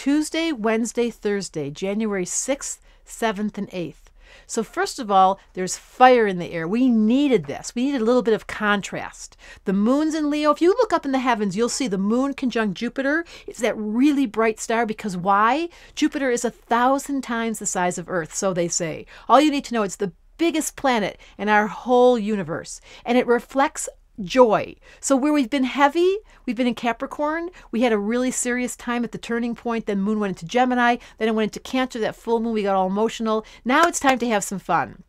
Tuesday, Wednesday, Thursday, January 6th, 7th, and 8th. So, first of all, there's fire in the air. We needed this. We needed a little bit of contrast. The moon's in Leo. If you look up in the heavens, you'll see the moon conjunct Jupiter. It's that really bright star because why? Jupiter is a thousand times the size of Earth, so they say. All you need to know is the biggest planet in our whole universe, and it reflects joy. So, where we've been heavy, we've been in Capricorn, we had a really serious time at the turning point. Then, Moon went into Gemini, then it went into Cancer, that full moon, we got all emotional. Now it's time to have some fun.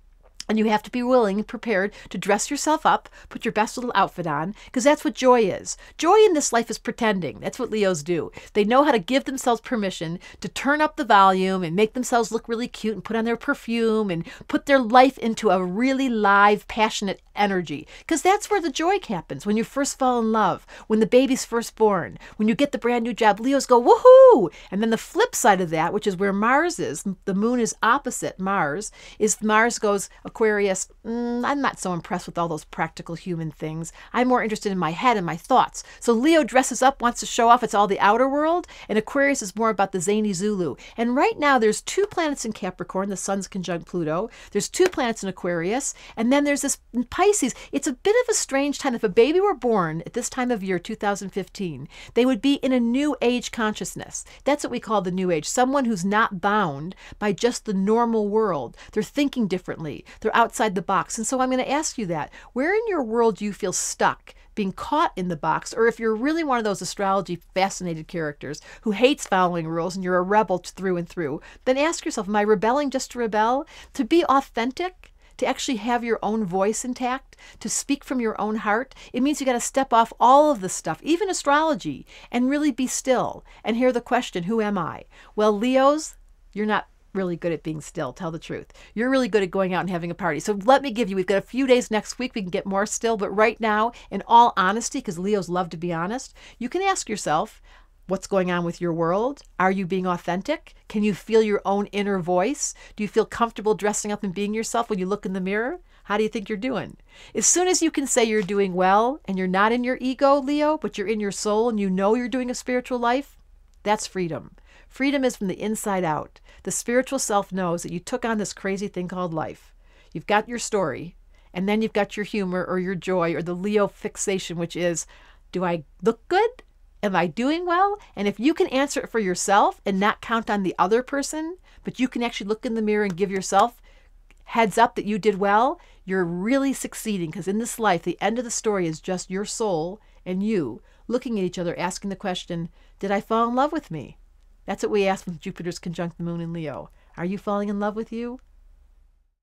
And you have to be willing and prepared to dress yourself up, put your best little outfit on, because that's what joy is. Joy in this life is pretending. That's what Leos do. They know how to give themselves permission to turn up the volume and make themselves look really cute and put on their perfume and put their life into a really live, passionate energy. Because that's where the joy happens when you first fall in love, when the baby's first born, when you get the brand new job. Leos go, woohoo! And then the flip side of that, which is where Mars is, the moon is opposite Mars, is Mars goes, Aquarius, mm, I'm not so impressed with all those practical human things. I'm more interested in my head and my thoughts. So Leo dresses up, wants to show off it's all the outer world, and Aquarius is more about the zany Zulu. And right now there's two planets in Capricorn, the sun's conjunct Pluto. There's two planets in Aquarius, and then there's this Pisces. It's a bit of a strange time. If a baby were born at this time of year, 2015, they would be in a new age consciousness. That's what we call the new age. Someone who's not bound by just the normal world. They're thinking differently. They're outside the box. And so I'm going to ask you that. Where in your world do you feel stuck? being caught in the box, or if you're really one of those astrology fascinated characters who hates following rules and you're a rebel through and through, then ask yourself, am I rebelling just to rebel? To be authentic, to actually have your own voice intact, to speak from your own heart, it means you got to step off all of this stuff, even astrology, and really be still and hear the question, who am I? Well, Leos, you're not really good at being still. Tell the truth. You're really good at going out and having a party. So let me give you, we've got a few days next week. We can get more still. But right now, in all honesty, because Leos love to be honest, you can ask yourself, what's going on with your world? Are you being authentic? Can you feel your own inner voice? Do you feel comfortable dressing up and being yourself when you look in the mirror? How do you think you're doing? As soon as you can say you're doing well and you're not in your ego, Leo, but you're in your soul and you know you're doing a spiritual life, that's freedom. Freedom is from the inside out. The spiritual self knows that you took on this crazy thing called life. You've got your story, and then you've got your humor or your joy or the Leo fixation, which is do I look good? Am I doing well? And if you can answer it for yourself and not count on the other person, but you can actually look in the mirror and give yourself heads up that you did well, you're really succeeding because in this life, the end of the story is just your soul and you looking at each other, asking the question, Did I fall in love with me? That's what we ask when Jupiter's conjunct the moon in Leo. Are you falling in love with you?